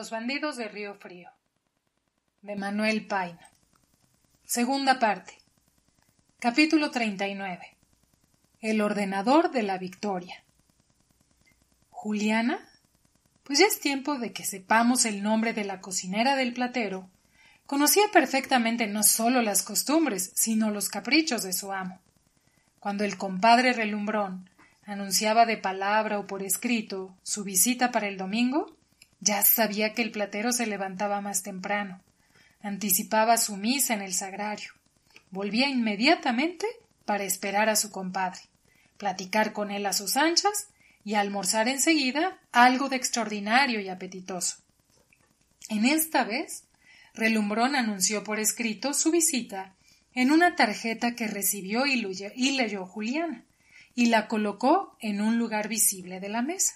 Los bandidos de Río Frío de Manuel Paina. Segunda parte. Capítulo 39. El ordenador de la victoria. Juliana, pues ya es tiempo de que sepamos el nombre de la cocinera del platero. Conocía perfectamente no solo las costumbres, sino los caprichos de su amo. Cuando el compadre relumbrón anunciaba de palabra o por escrito su visita para el domingo, ya sabía que el platero se levantaba más temprano. Anticipaba su misa en el sagrario. Volvía inmediatamente para esperar a su compadre, platicar con él a sus anchas y almorzar enseguida algo de extraordinario y apetitoso. En esta vez, Relumbrón anunció por escrito su visita en una tarjeta que recibió y, leyó Juliana, y la colocó en un lugar visible de la mesa.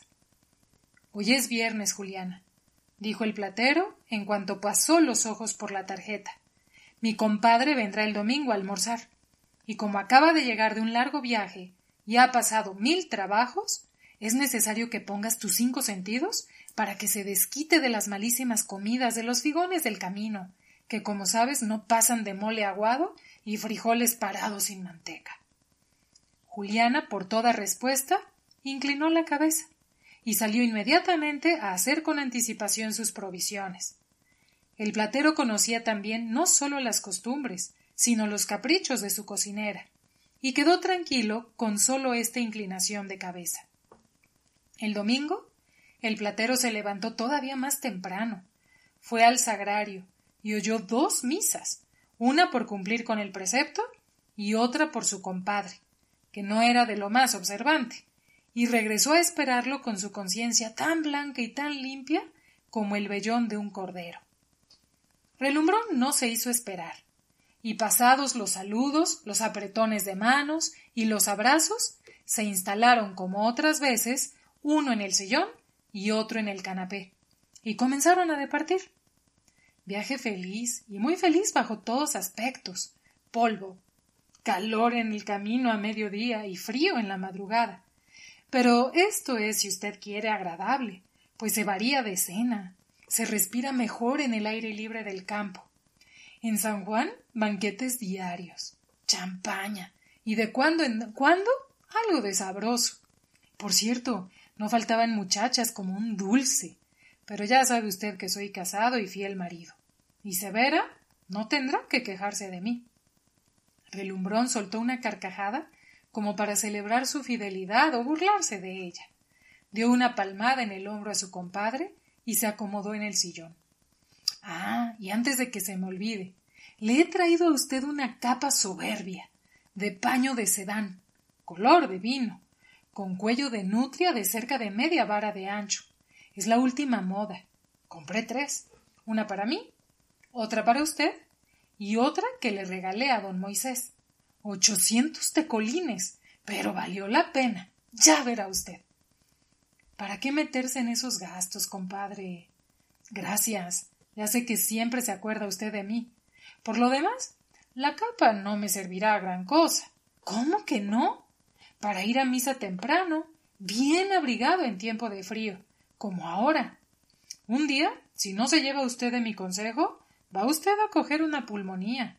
Hoy es viernes, Juliana, dijo el platero en cuanto pasó los ojos por la tarjeta. Mi compadre vendrá el domingo a almorzar. Y como acaba de llegar de un largo viaje y ha pasado mil trabajos, es necesario que pongas tus cinco sentidos para que se desquite de las malísimas comidas de los figones del camino, que como sabes no pasan de mole aguado y frijoles parados sin manteca. Juliana, por toda respuesta, inclinó la cabeza y salió inmediatamente a hacer con anticipación sus provisiones. El platero conocía también no sólo las costumbres, sino los caprichos de su cocinera, y quedó tranquilo con sólo esta inclinación de cabeza. El domingo, el platero se levantó todavía más temprano, fue al sagrario y oyó dos misas, una por cumplir con el precepto y otra por su compadre, que no era de lo más observante, y regresó a esperarlo con su conciencia tan blanca y tan limpia como el vellón de un cordero. Relumbrón no se hizo esperar, y pasados los saludos, los apretones de manos y los abrazos, se instalaron como otras veces, uno en el sillón y otro en el canapé, y comenzaron a departir. Viaje feliz y muy feliz bajo todos aspectos, polvo, calor en el camino a mediodía y frío en la madrugada pero esto es, si usted quiere, agradable, pues se varía de cena, se respira mejor en el aire libre del campo. En San Juan, banquetes diarios, champaña, y de cuando en cuando algo de sabroso. Por cierto, no faltaban muchachas como un dulce. Pero ya sabe usted que soy casado y fiel marido. Y Severa no tendrá que quejarse de mí. Relumbrón soltó una carcajada como para celebrar su fidelidad o burlarse de ella. Dio una palmada en el hombro a su compadre y se acomodó en el sillón. Ah, y antes de que se me olvide, le he traído a usted una capa soberbia, de paño de sedán, color de vino, con cuello de nutria de cerca de media vara de ancho. Es la última moda. Compré tres, una para mí, otra para usted y otra que le regalé a don Moisés ochocientos tecolines. Pero valió la pena. Ya verá usted. ¿Para qué meterse en esos gastos, compadre? Gracias. Ya sé que siempre se acuerda usted de mí. Por lo demás, la capa no me servirá a gran cosa. ¿Cómo que no? Para ir a misa temprano, bien abrigado en tiempo de frío, como ahora. Un día, si no se lleva usted de mi consejo, va usted a coger una pulmonía.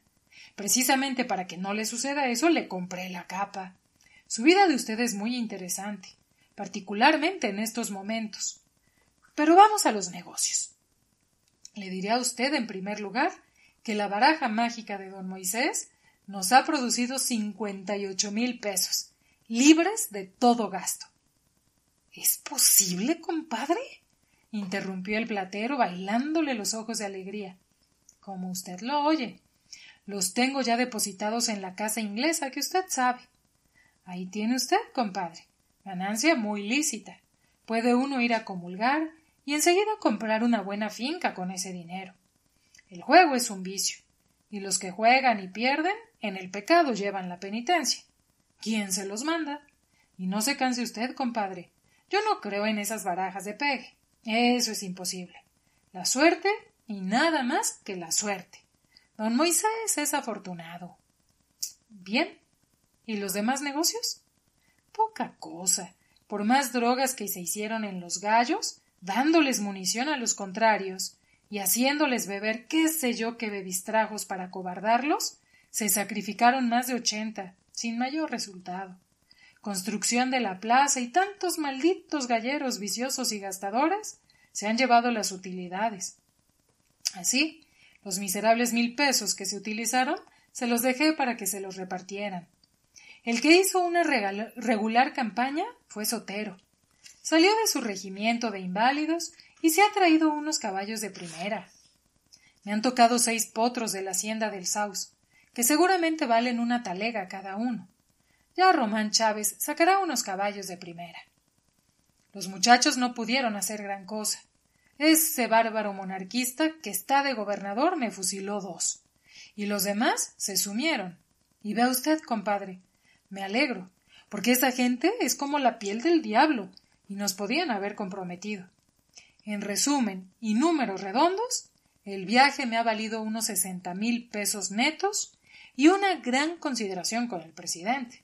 Precisamente para que no le suceda eso, le compré la capa. Su vida de usted es muy interesante, particularmente en estos momentos. Pero vamos a los negocios. Le diré a usted, en primer lugar, que la baraja mágica de don Moisés nos ha producido cincuenta y ocho mil pesos, libres de todo gasto. ¿Es posible, compadre? interrumpió el platero, bailándole los ojos de alegría. Como usted lo oye, los tengo ya depositados en la casa inglesa que usted sabe. Ahí tiene usted, compadre. Ganancia muy lícita. Puede uno ir a comulgar y enseguida comprar una buena finca con ese dinero. El juego es un vicio, y los que juegan y pierden, en el pecado llevan la penitencia. ¿Quién se los manda? Y no se canse usted, compadre. Yo no creo en esas barajas de pegue. Eso es imposible. La suerte y nada más que la suerte. Don Moisés es afortunado. Bien. ¿Y los demás negocios? Poca cosa. Por más drogas que se hicieron en los gallos, dándoles munición a los contrarios y haciéndoles beber qué sé yo qué bebistrajos para cobardarlos, se sacrificaron más de ochenta, sin mayor resultado. Construcción de la plaza y tantos malditos galleros viciosos y gastadores se han llevado las utilidades. Así, los miserables mil pesos que se utilizaron se los dejé para que se los repartieran. El que hizo una regular campaña fue Sotero. Salió de su regimiento de inválidos y se ha traído unos caballos de primera. Me han tocado seis potros de la hacienda del Saus, que seguramente valen una talega cada uno. Ya Román Chávez sacará unos caballos de primera. Los muchachos no pudieron hacer gran cosa. Ese bárbaro monarquista que está de gobernador me fusiló dos. Y los demás se sumieron. Y vea usted, compadre, me alegro, porque esa gente es como la piel del diablo, y nos podían haber comprometido. En resumen, y números redondos, el viaje me ha valido unos sesenta mil pesos netos y una gran consideración con el presidente.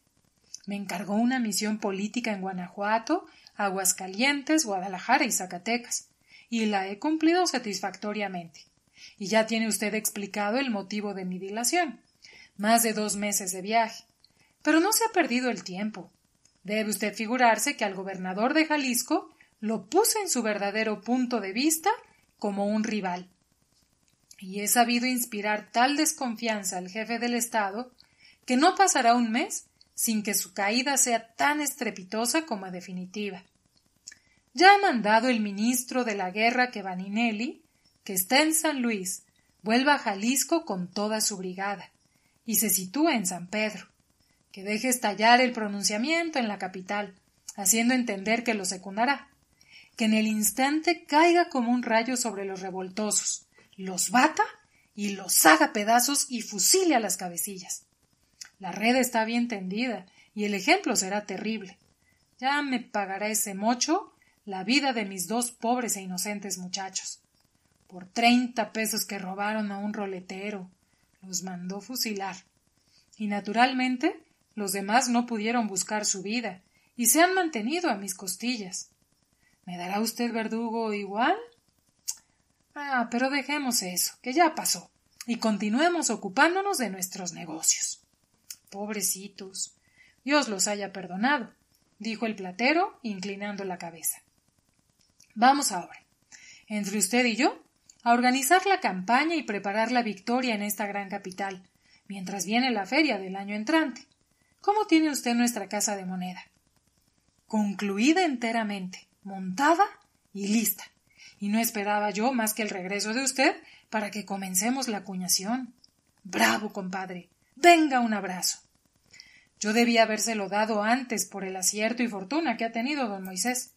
Me encargó una misión política en Guanajuato, Aguascalientes, Guadalajara y Zacatecas y la he cumplido satisfactoriamente. Y ya tiene usted explicado el motivo de mi dilación. Más de dos meses de viaje. Pero no se ha perdido el tiempo. Debe usted figurarse que al gobernador de Jalisco lo puse en su verdadero punto de vista como un rival. Y he sabido inspirar tal desconfianza al jefe del Estado que no pasará un mes sin que su caída sea tan estrepitosa como definitiva. Ya ha mandado el ministro de la guerra que Vaninelli, que está en San Luis, vuelva a Jalisco con toda su brigada y se sitúe en San Pedro, que deje estallar el pronunciamiento en la capital, haciendo entender que lo secundará, que en el instante caiga como un rayo sobre los revoltosos, los bata y los haga pedazos y fusile a las cabecillas. La red está bien tendida y el ejemplo será terrible. Ya me pagará ese mocho la vida de mis dos pobres e inocentes muchachos. Por treinta pesos que robaron a un roletero, los mandó fusilar. Y naturalmente los demás no pudieron buscar su vida y se han mantenido a mis costillas. ¿Me dará usted verdugo igual? Ah, pero dejemos eso, que ya pasó, y continuemos ocupándonos de nuestros negocios. Pobrecitos. Dios los haya perdonado, dijo el platero, inclinando la cabeza. Vamos ahora, entre usted y yo, a organizar la campaña y preparar la victoria en esta gran capital, mientras viene la feria del año entrante. ¿Cómo tiene usted nuestra casa de moneda? Concluida enteramente, montada y lista. Y no esperaba yo más que el regreso de usted para que comencemos la acuñación. Bravo, compadre. Venga un abrazo. Yo debía habérselo dado antes por el acierto y fortuna que ha tenido don Moisés.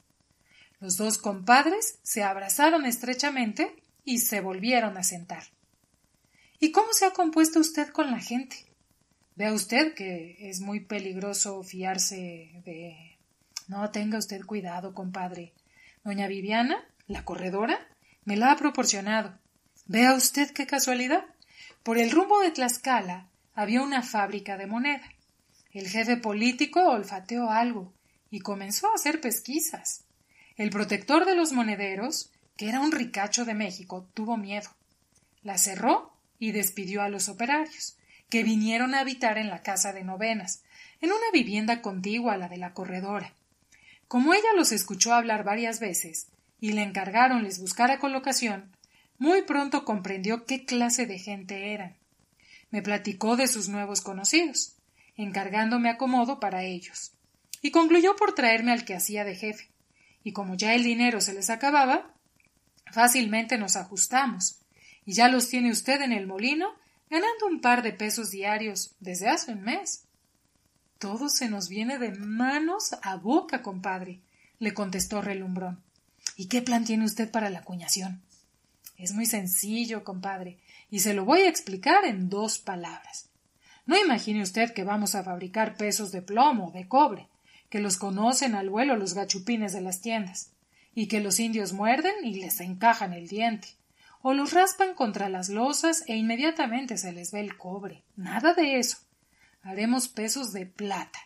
Los dos compadres se abrazaron estrechamente y se volvieron a sentar. ¿Y cómo se ha compuesto usted con la gente? Vea usted que es muy peligroso fiarse de. No tenga usted cuidado, compadre. Doña Viviana, la corredora, me la ha proporcionado. Vea usted qué casualidad. Por el rumbo de Tlaxcala había una fábrica de moneda. El jefe político olfateó algo y comenzó a hacer pesquisas. El protector de los monederos, que era un ricacho de México, tuvo miedo. La cerró y despidió a los operarios, que vinieron a habitar en la casa de novenas, en una vivienda contigua a la de la corredora. Como ella los escuchó hablar varias veces y le encargaron les buscara colocación, muy pronto comprendió qué clase de gente eran. Me platicó de sus nuevos conocidos, encargándome acomodo para ellos, y concluyó por traerme al que hacía de jefe, y como ya el dinero se les acababa, fácilmente nos ajustamos, y ya los tiene usted en el molino ganando un par de pesos diarios desde hace un mes. Todo se nos viene de manos a boca, compadre, le contestó Relumbrón. ¿Y qué plan tiene usted para la acuñación? Es muy sencillo, compadre, y se lo voy a explicar en dos palabras. No imagine usted que vamos a fabricar pesos de plomo o de cobre que los conocen al vuelo los gachupines de las tiendas, y que los indios muerden y les encajan el diente, o los raspan contra las losas e inmediatamente se les ve el cobre. Nada de eso. Haremos pesos de plata,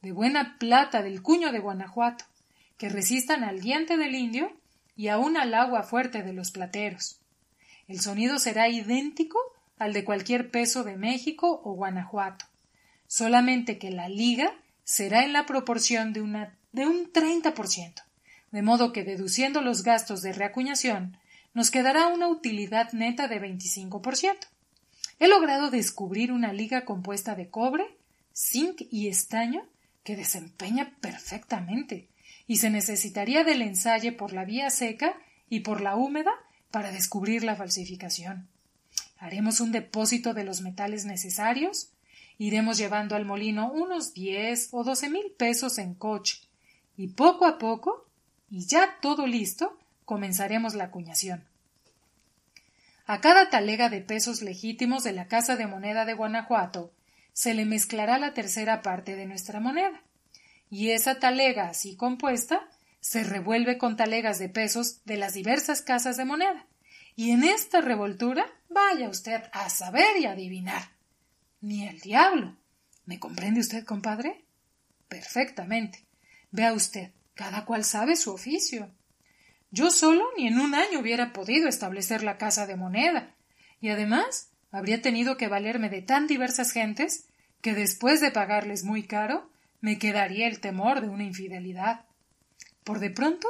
de buena plata del cuño de Guanajuato, que resistan al diente del indio y aún al agua fuerte de los plateros. El sonido será idéntico al de cualquier peso de México o Guanajuato, solamente que la liga será en la proporción de, un 30%, de modo que deduciendo los gastos de reacuñación, nos quedará una utilidad neta de 25%. He logrado descubrir una liga compuesta de cobre, zinc y estaño que desempeña perfectamente, y se necesitaría del ensayo por la vía seca y por la húmeda para descubrir la falsificación. Haremos un depósito de los metales necesarios, Iremos llevando al molino unos diez o doce mil pesos en coche, y poco a poco, y ya todo listo, comenzaremos la acuñación. A cada talega de pesos legítimos de la Casa de Moneda de Guanajuato se le mezclará la tercera parte de nuestra moneda, y esa talega así compuesta se revuelve con talegas de pesos de las diversas casas de moneda, y en esta revoltura vaya usted a saber y adivinar. Ni el diablo. ¿Me comprende usted, compadre? Perfectamente. Vea usted, cada cual sabe su oficio. Yo solo ni en un año hubiera podido establecer la casa de moneda, y además habría tenido que valerme de tan diversas gentes que después de pagarles muy caro me quedaría el temor de una infidelidad. Por de pronto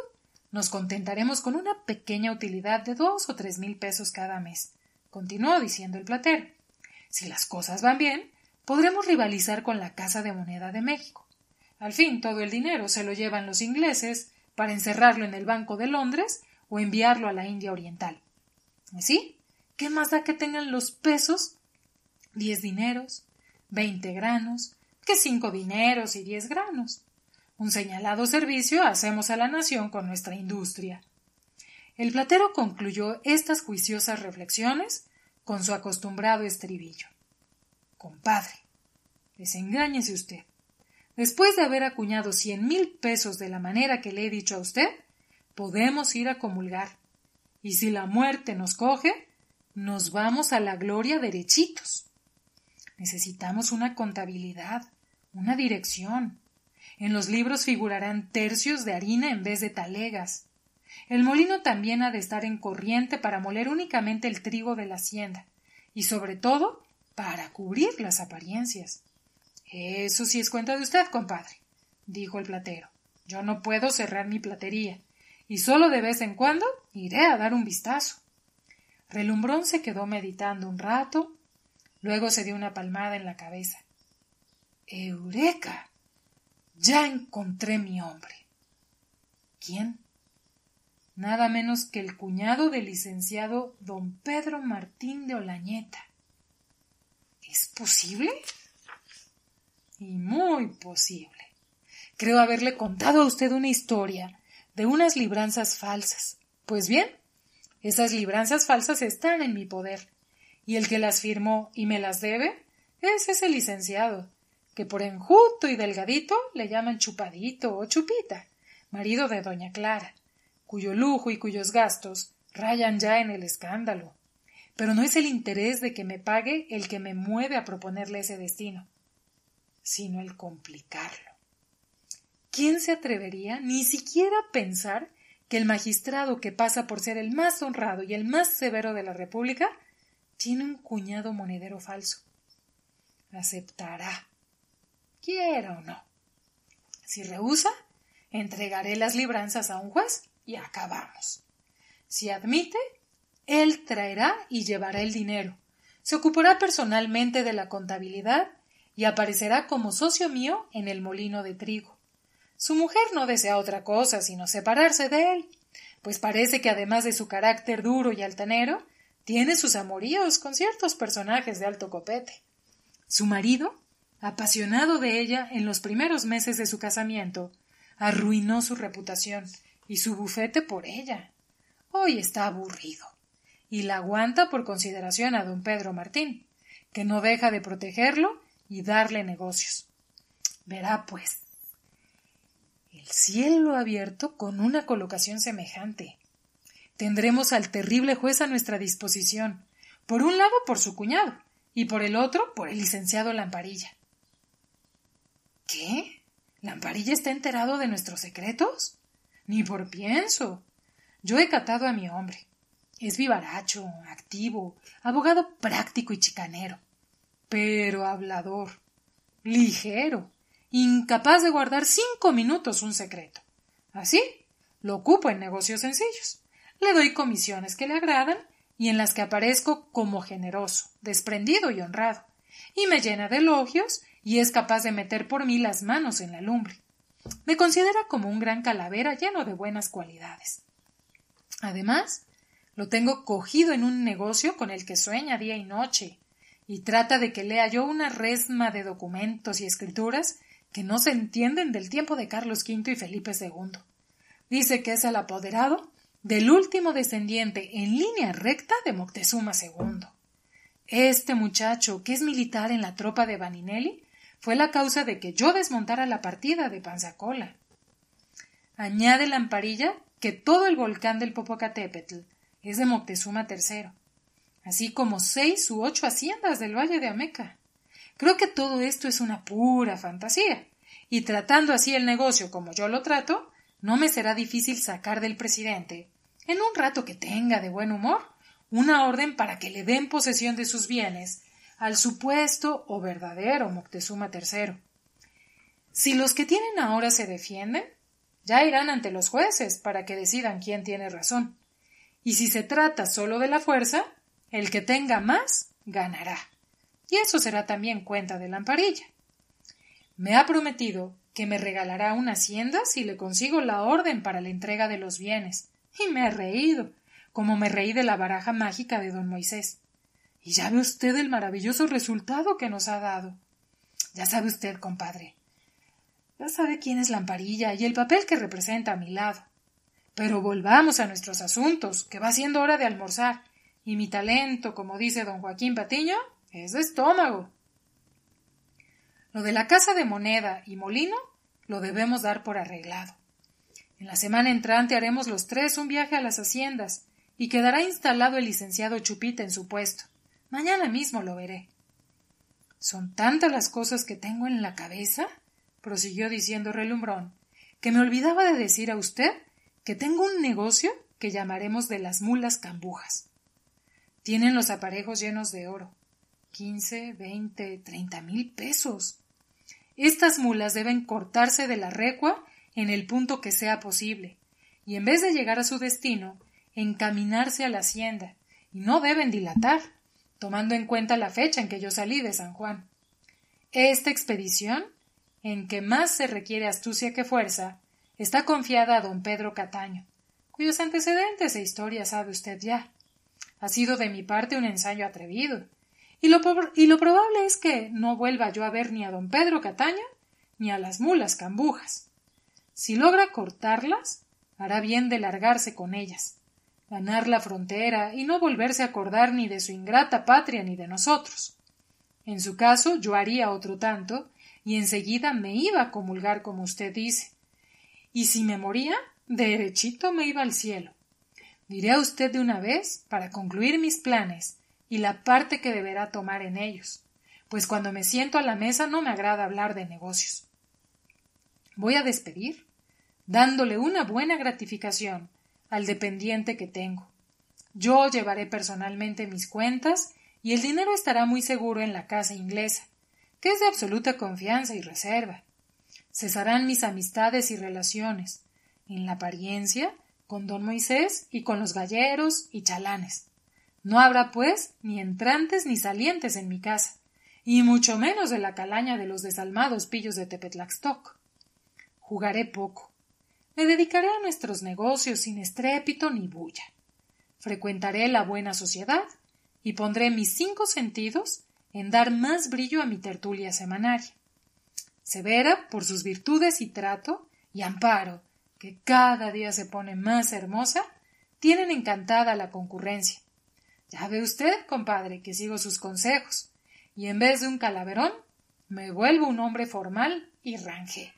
nos contentaremos con una pequeña utilidad de dos o tres mil pesos cada mes, continuó diciendo el platero. Si las cosas van bien, podremos rivalizar con la Casa de Moneda de México. Al fin, todo el dinero se lo llevan los ingleses para encerrarlo en el Banco de Londres o enviarlo a la India Oriental. sí? ¿Qué más da que tengan los pesos? Diez dineros, veinte granos, que cinco dineros y diez granos. Un señalado servicio hacemos a la nación con nuestra industria. El platero concluyó estas juiciosas reflexiones con su acostumbrado estribillo. Compadre, desengañese usted. Después de haber acuñado cien mil pesos de la manera que le he dicho a usted, podemos ir a comulgar. Y si la muerte nos coge, nos vamos a la gloria derechitos. Necesitamos una contabilidad, una dirección. En los libros figurarán tercios de harina en vez de talegas. El molino también ha de estar en corriente para moler únicamente el trigo de la hacienda, y sobre todo para cubrir las apariencias. Eso sí es cuenta de usted, compadre, dijo el platero. Yo no puedo cerrar mi platería, y solo de vez en cuando iré a dar un vistazo. Relumbrón se quedó meditando un rato, luego se dio una palmada en la cabeza. Eureka. Ya encontré mi hombre. ¿Quién? nada menos que el cuñado del licenciado don Pedro Martín de Olañeta. ¿Es posible? Y muy posible. Creo haberle contado a usted una historia de unas libranzas falsas. Pues bien, esas libranzas falsas están en mi poder, y el que las firmó y me las debe es ese licenciado, que por enjuto y delgadito le llaman chupadito o chupita, marido de doña Clara cuyo lujo y cuyos gastos rayan ya en el escándalo. Pero no es el interés de que me pague el que me mueve a proponerle ese destino, sino el complicarlo. ¿Quién se atrevería ni siquiera a pensar que el magistrado que pasa por ser el más honrado y el más severo de la República tiene un cuñado monedero falso? Aceptará, quiera o no. Si rehúsa, entregaré las libranzas a un juez y acabamos. Si admite, él traerá y llevará el dinero, se ocupará personalmente de la contabilidad y aparecerá como socio mío en el molino de trigo. Su mujer no desea otra cosa sino separarse de él, pues parece que además de su carácter duro y altanero, tiene sus amoríos con ciertos personajes de alto copete. Su marido, apasionado de ella en los primeros meses de su casamiento, arruinó su reputación y su bufete por ella. Hoy está aburrido. Y la aguanta por consideración a don Pedro Martín, que no deja de protegerlo y darle negocios. Verá, pues, el cielo abierto con una colocación semejante. Tendremos al terrible juez a nuestra disposición, por un lado por su cuñado, y por el otro por el licenciado Lamparilla. ¿Qué? ¿Lamparilla está enterado de nuestros secretos? Ni por pienso. Yo he catado a mi hombre. Es vivaracho, activo, abogado práctico y chicanero, pero hablador, ligero, incapaz de guardar cinco minutos un secreto. Así, lo ocupo en negocios sencillos. Le doy comisiones que le agradan y en las que aparezco como generoso, desprendido y honrado, y me llena de elogios y es capaz de meter por mí las manos en la lumbre. Me considera como un gran calavera lleno de buenas cualidades. Además, lo tengo cogido en un negocio con el que sueña día y noche, y trata de que lea yo una resma de documentos y escrituras que no se entienden del tiempo de Carlos V y Felipe II. Dice que es el apoderado del último descendiente en línea recta de Moctezuma II. Este muchacho, que es militar en la tropa de Baninelli, fue la causa de que yo desmontara la partida de Panzacola. Añade Lamparilla que todo el volcán del Popocatépetl es de Moctezuma III, así como seis u ocho haciendas del Valle de Ameca. Creo que todo esto es una pura fantasía, y tratando así el negocio como yo lo trato, no me será difícil sacar del presidente, en un rato que tenga de buen humor, una orden para que le den posesión de sus bienes al supuesto o verdadero Moctezuma III. Si los que tienen ahora se defienden, ya irán ante los jueces para que decidan quién tiene razón. Y si se trata solo de la fuerza, el que tenga más ganará. Y eso será también cuenta de Lamparilla. Me ha prometido que me regalará una hacienda si le consigo la orden para la entrega de los bienes. Y me he reído, como me reí de la baraja mágica de don Moisés. Y ya ve usted el maravilloso resultado que nos ha dado. Ya sabe usted, compadre. Ya sabe quién es Lamparilla y el papel que representa a mi lado. Pero volvamos a nuestros asuntos, que va siendo hora de almorzar, y mi talento, como dice don Joaquín Patiño, es de estómago. Lo de la casa de moneda y molino lo debemos dar por arreglado. En la semana entrante haremos los tres un viaje a las haciendas, y quedará instalado el licenciado Chupita en su puesto. Mañana mismo lo veré. Son tantas las cosas que tengo en la cabeza, prosiguió diciendo relumbrón, que me olvidaba de decir a usted que tengo un negocio que llamaremos de las mulas cambujas. Tienen los aparejos llenos de oro. Quince, veinte, treinta mil pesos. Estas mulas deben cortarse de la recua en el punto que sea posible, y en vez de llegar a su destino, encaminarse a la hacienda, y no deben dilatar tomando en cuenta la fecha en que yo salí de San Juan. Esta expedición, en que más se requiere astucia que fuerza, está confiada a don Pedro Cataño, cuyos antecedentes e historias sabe usted ya. Ha sido de mi parte un ensayo atrevido, y lo, y lo probable es que no vuelva yo a ver ni a don Pedro Cataño ni a las mulas cambujas. Si logra cortarlas, hará bien de largarse con ellas, ganar la frontera y no volverse a acordar ni de su ingrata patria ni de nosotros. En su caso yo haría otro tanto y enseguida me iba a comulgar como usted dice. Y si me moría, derechito me iba al cielo. Diré a usted de una vez para concluir mis planes y la parte que deberá tomar en ellos, pues cuando me siento a la mesa no me agrada hablar de negocios. Voy a despedir, dándole una buena gratificación, al dependiente que tengo. Yo llevaré personalmente mis cuentas y el dinero estará muy seguro en la casa inglesa, que es de absoluta confianza y reserva. Cesarán mis amistades y relaciones, en la apariencia, con don Moisés y con los galleros y chalanes. No habrá, pues, ni entrantes ni salientes en mi casa, y mucho menos de la calaña de los desalmados pillos de Tepetlaxtoc. Jugaré poco, me dedicaré a nuestros negocios sin estrépito ni bulla. Frecuentaré la buena sociedad y pondré mis cinco sentidos en dar más brillo a mi tertulia semanaria. Severa por sus virtudes y trato, y Amparo, que cada día se pone más hermosa, tienen encantada la concurrencia. Ya ve usted, compadre, que sigo sus consejos, y en vez de un calaverón, me vuelvo un hombre formal y rangé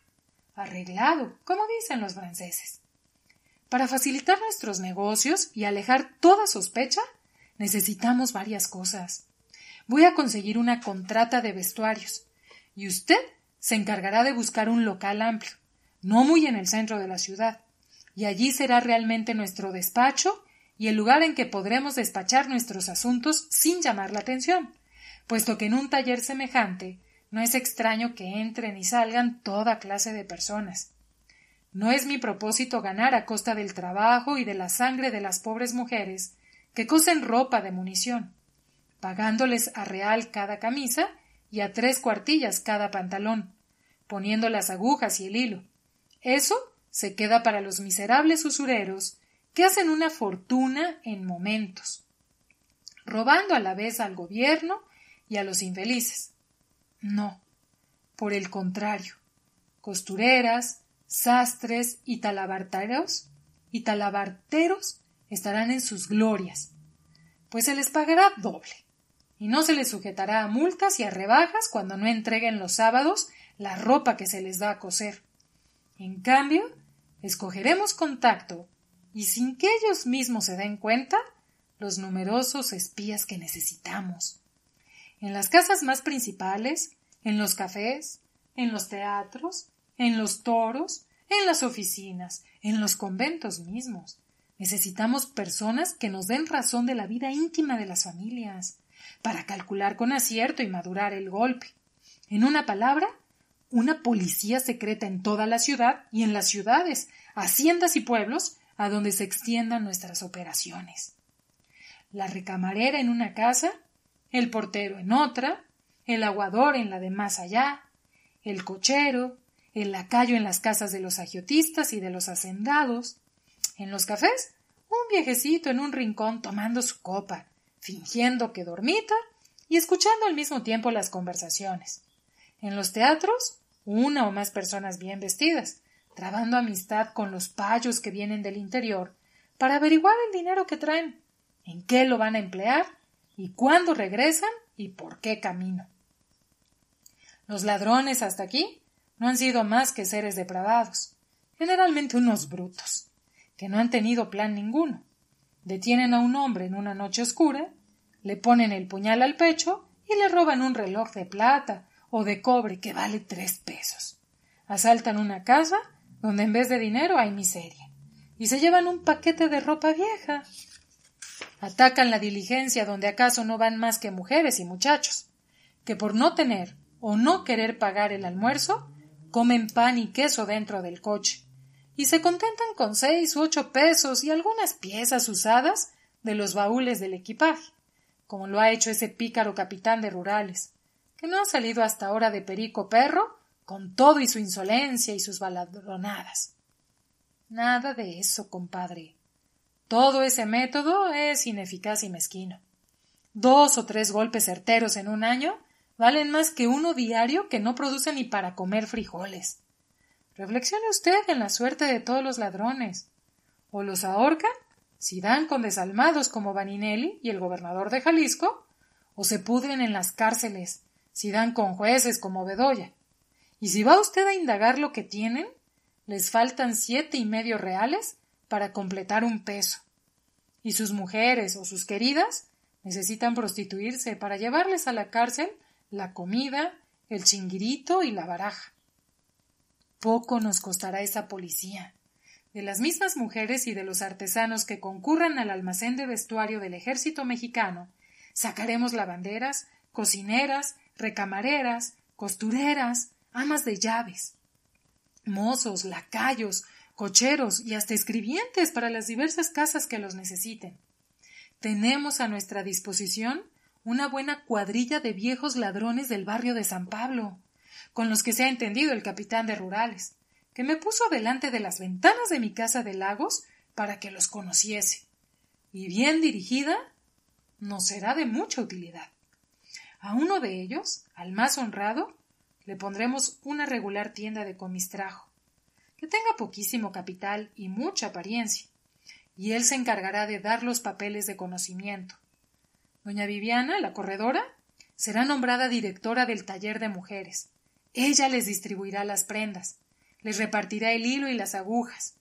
arreglado, como dicen los franceses. Para facilitar nuestros negocios y alejar toda sospecha, necesitamos varias cosas. Voy a conseguir una contrata de vestuarios y usted se encargará de buscar un local amplio, no muy en el centro de la ciudad, y allí será realmente nuestro despacho y el lugar en que podremos despachar nuestros asuntos sin llamar la atención, puesto que en un taller semejante no es extraño que entren y salgan toda clase de personas. No es mi propósito ganar a costa del trabajo y de la sangre de las pobres mujeres que cosen ropa de munición, pagándoles a real cada camisa y a tres cuartillas cada pantalón, poniendo las agujas y el hilo. Eso se queda para los miserables usureros que hacen una fortuna en momentos, robando a la vez al gobierno y a los infelices. No. Por el contrario, costureras, sastres y talabarteros y talabarteros estarán en sus glorias, pues se les pagará doble y no se les sujetará a multas y a rebajas cuando no entreguen los sábados la ropa que se les da a coser. En cambio, escogeremos contacto y sin que ellos mismos se den cuenta, los numerosos espías que necesitamos en las casas más principales, en los cafés, en los teatros, en los toros, en las oficinas, en los conventos mismos. Necesitamos personas que nos den razón de la vida íntima de las familias, para calcular con acierto y madurar el golpe. En una palabra, una policía secreta en toda la ciudad y en las ciudades, haciendas y pueblos a donde se extiendan nuestras operaciones. La recamarera en una casa el portero en otra, el aguador en la de más allá, el cochero, el lacayo en las casas de los agiotistas y de los hacendados, en los cafés, un viejecito en un rincón tomando su copa, fingiendo que dormita y escuchando al mismo tiempo las conversaciones. En los teatros, una o más personas bien vestidas, trabando amistad con los payos que vienen del interior para averiguar el dinero que traen, en qué lo van a emplear y cuándo regresan y por qué camino. Los ladrones hasta aquí no han sido más que seres depravados, generalmente unos brutos, que no han tenido plan ninguno. Detienen a un hombre en una noche oscura, le ponen el puñal al pecho y le roban un reloj de plata o de cobre que vale tres pesos. Asaltan una casa donde en vez de dinero hay miseria y se llevan un paquete de ropa vieja Atacan la diligencia donde acaso no van más que mujeres y muchachos, que por no tener o no querer pagar el almuerzo, comen pan y queso dentro del coche, y se contentan con seis u ocho pesos y algunas piezas usadas de los baúles del equipaje, como lo ha hecho ese pícaro capitán de rurales, que no ha salido hasta ahora de perico perro, con todo y su insolencia y sus baladronadas. Nada de eso, compadre. Todo ese método es ineficaz y mezquino. Dos o tres golpes certeros en un año valen más que uno diario que no produce ni para comer frijoles. Reflexione usted en la suerte de todos los ladrones. O los ahorcan, si dan con desalmados como Vaninelli y el gobernador de Jalisco, o se pudren en las cárceles, si dan con jueces como Bedoya. Y si va usted a indagar lo que tienen, les faltan siete y medio reales para completar un peso. Y sus mujeres o sus queridas necesitan prostituirse para llevarles a la cárcel la comida, el chinguirito y la baraja. Poco nos costará esa policía. De las mismas mujeres y de los artesanos que concurran al almacén de vestuario del ejército mexicano, sacaremos lavanderas, cocineras, recamareras, costureras, amas de llaves, mozos, lacayos, cocheros y hasta escribientes para las diversas casas que los necesiten. Tenemos a nuestra disposición una buena cuadrilla de viejos ladrones del barrio de San Pablo, con los que se ha entendido el capitán de rurales, que me puso delante de las ventanas de mi casa de Lagos para que los conociese. Y bien dirigida, nos será de mucha utilidad. A uno de ellos, al más honrado, le pondremos una regular tienda de comistrajo, que tenga poquísimo capital y mucha apariencia, y él se encargará de dar los papeles de conocimiento. Doña Viviana, la corredora, será nombrada directora del taller de mujeres. Ella les distribuirá las prendas, les repartirá el hilo y las agujas,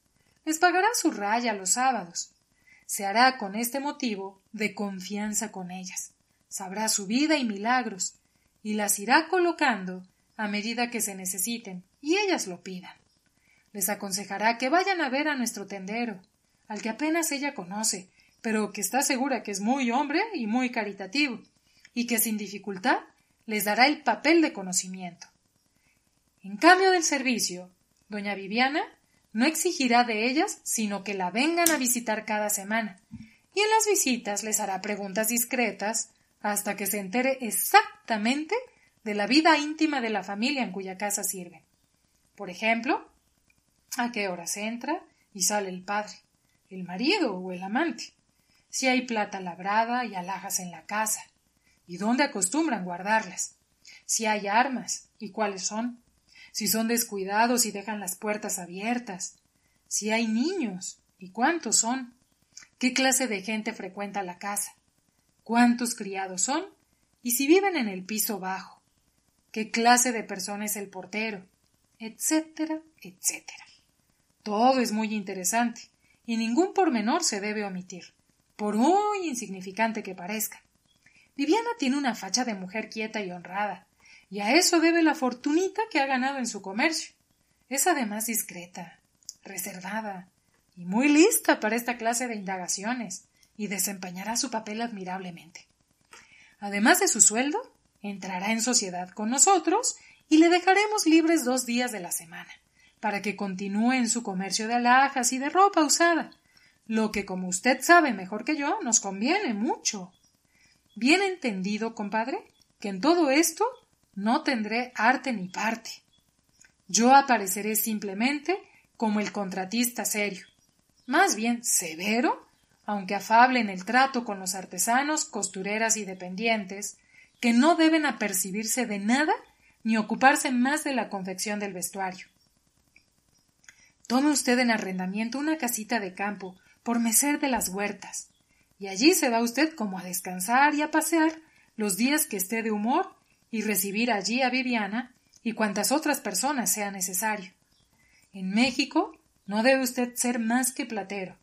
les pagará su raya los sábados. Se hará con este motivo de confianza con ellas. Sabrá su vida y milagros, y las irá colocando a medida que se necesiten y ellas lo pidan les aconsejará que vayan a ver a nuestro tendero, al que apenas ella conoce, pero que está segura que es muy hombre y muy caritativo, y que sin dificultad les dará el papel de conocimiento. En cambio del servicio, doña Viviana no exigirá de ellas sino que la vengan a visitar cada semana, y en las visitas les hará preguntas discretas hasta que se entere exactamente de la vida íntima de la familia en cuya casa sirve. Por ejemplo, a qué hora entra y sale el padre, el marido o el amante, si hay plata labrada y alhajas en la casa, y dónde acostumbran guardarlas, si hay armas y cuáles son, si son descuidados y dejan las puertas abiertas, si hay niños y cuántos son, qué clase de gente frecuenta la casa, cuántos criados son y si viven en el piso bajo, qué clase de persona es el portero, etcétera, etcétera. Todo es muy interesante, y ningún pormenor se debe omitir, por muy insignificante que parezca. Viviana tiene una facha de mujer quieta y honrada, y a eso debe la fortunita que ha ganado en su comercio. Es además discreta, reservada y muy lista para esta clase de indagaciones, y desempeñará su papel admirablemente. Además de su sueldo, entrará en sociedad con nosotros y le dejaremos libres dos días de la semana, para que continúe en su comercio de alhajas y de ropa usada, lo que, como usted sabe mejor que yo, nos conviene mucho. Bien entendido, compadre, que en todo esto no tendré arte ni parte. Yo apareceré simplemente como el contratista serio, más bien severo, aunque afable en el trato con los artesanos, costureras y dependientes, que no deben apercibirse de nada ni ocuparse más de la confección del vestuario. Tome usted en arrendamiento una casita de campo, por mecer de las huertas, y allí se va usted como a descansar y a pasear los días que esté de humor y recibir allí a Viviana y cuantas otras personas sea necesario. En México no debe usted ser más que platero,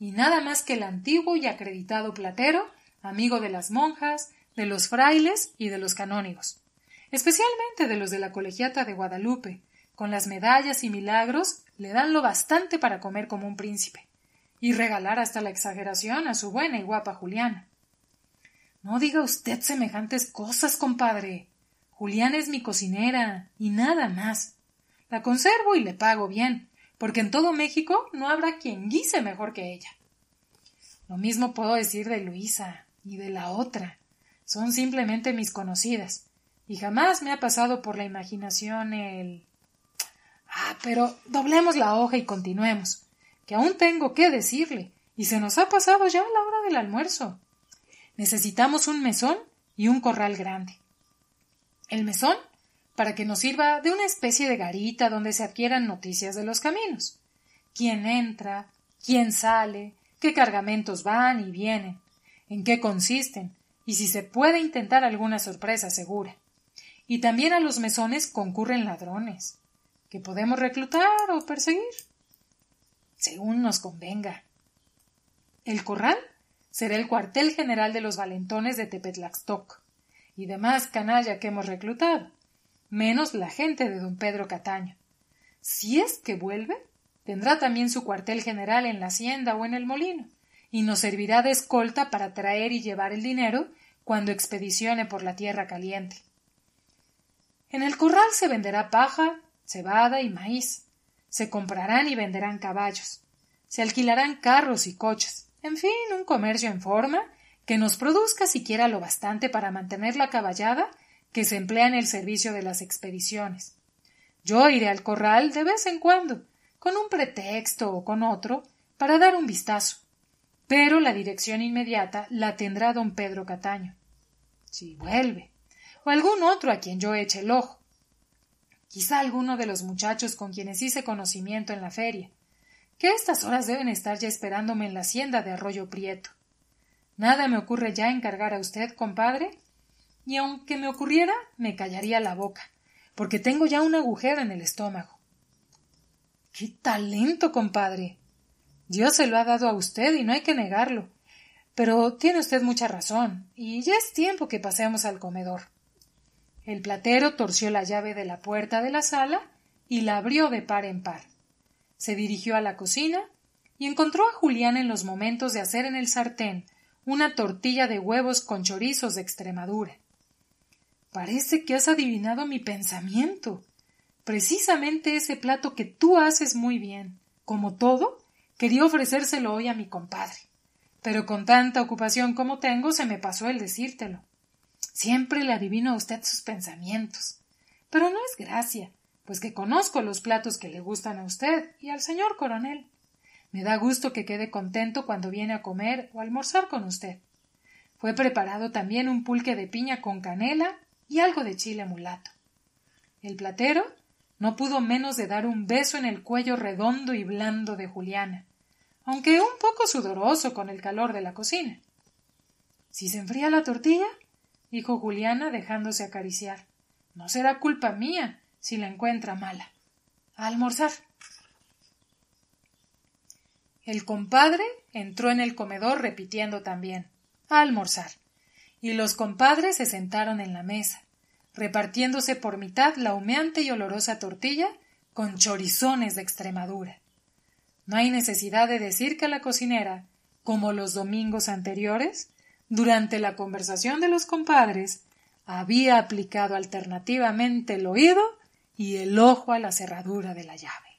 y nada más que el antiguo y acreditado platero, amigo de las monjas, de los frailes y de los canónigos, especialmente de los de la colegiata de Guadalupe, con las medallas y milagros, le dan lo bastante para comer como un príncipe, y regalar hasta la exageración a su buena y guapa Juliana. No diga usted semejantes cosas, compadre. Juliana es mi cocinera, y nada más. La conservo y le pago bien, porque en todo México no habrá quien guise mejor que ella. Lo mismo puedo decir de Luisa y de la otra. Son simplemente mis conocidas, y jamás me ha pasado por la imaginación el Ah, pero doblemos la hoja y continuemos, que aún tengo que decirle, y se nos ha pasado ya la hora del almuerzo. Necesitamos un mesón y un corral grande. El mesón para que nos sirva de una especie de garita donde se adquieran noticias de los caminos. ¿Quién entra? ¿Quién sale? ¿Qué cargamentos van y vienen? ¿En qué consisten? Y si se puede intentar alguna sorpresa segura. Y también a los mesones concurren ladrones que podemos reclutar o perseguir, según nos convenga. El corral será el cuartel general de los valentones de Tepetlaxtoc y demás canalla que hemos reclutado, menos la gente de don Pedro Cataño. Si es que vuelve, tendrá también su cuartel general en la hacienda o en el molino, y nos servirá de escolta para traer y llevar el dinero cuando expedicione por la tierra caliente. En el corral se venderá paja, cebada y maíz. Se comprarán y venderán caballos. Se alquilarán carros y coches. En fin, un comercio en forma que nos produzca siquiera lo bastante para mantener la caballada que se emplea en el servicio de las expediciones. Yo iré al corral de vez en cuando, con un pretexto o con otro, para dar un vistazo. Pero la dirección inmediata la tendrá don Pedro Cataño. Si vuelve. O algún otro a quien yo eche el ojo quizá alguno de los muchachos con quienes hice conocimiento en la feria, que a estas horas deben estar ya esperándome en la hacienda de Arroyo Prieto. Nada me ocurre ya encargar a usted, compadre, y aunque me ocurriera, me callaría la boca, porque tengo ya un agujero en el estómago. ¡Qué talento, compadre! Dios se lo ha dado a usted y no hay que negarlo. Pero tiene usted mucha razón, y ya es tiempo que pasemos al comedor. El platero torció la llave de la puerta de la sala y la abrió de par en par. Se dirigió a la cocina y encontró a Julián en los momentos de hacer en el sartén una tortilla de huevos con chorizos de Extremadura. Parece que has adivinado mi pensamiento. Precisamente ese plato que tú haces muy bien. Como todo, quería ofrecérselo hoy a mi compadre. Pero con tanta ocupación como tengo se me pasó el decírtelo. Siempre le adivino a usted sus pensamientos. Pero no es gracia, pues que conozco los platos que le gustan a usted y al señor coronel. Me da gusto que quede contento cuando viene a comer o almorzar con usted. Fue preparado también un pulque de piña con canela y algo de chile mulato. El platero no pudo menos de dar un beso en el cuello redondo y blando de Juliana, aunque un poco sudoroso con el calor de la cocina. Si se enfría la tortilla, dijo Juliana, dejándose acariciar. No será culpa mía si la encuentra mala. A almorzar. El compadre entró en el comedor repitiendo también a almorzar, y los compadres se sentaron en la mesa, repartiéndose por mitad la humeante y olorosa tortilla con chorizones de Extremadura. No hay necesidad de decir que la cocinera, como los domingos anteriores, durante la conversación de los compadres, había aplicado alternativamente el oído y el ojo a la cerradura de la llave.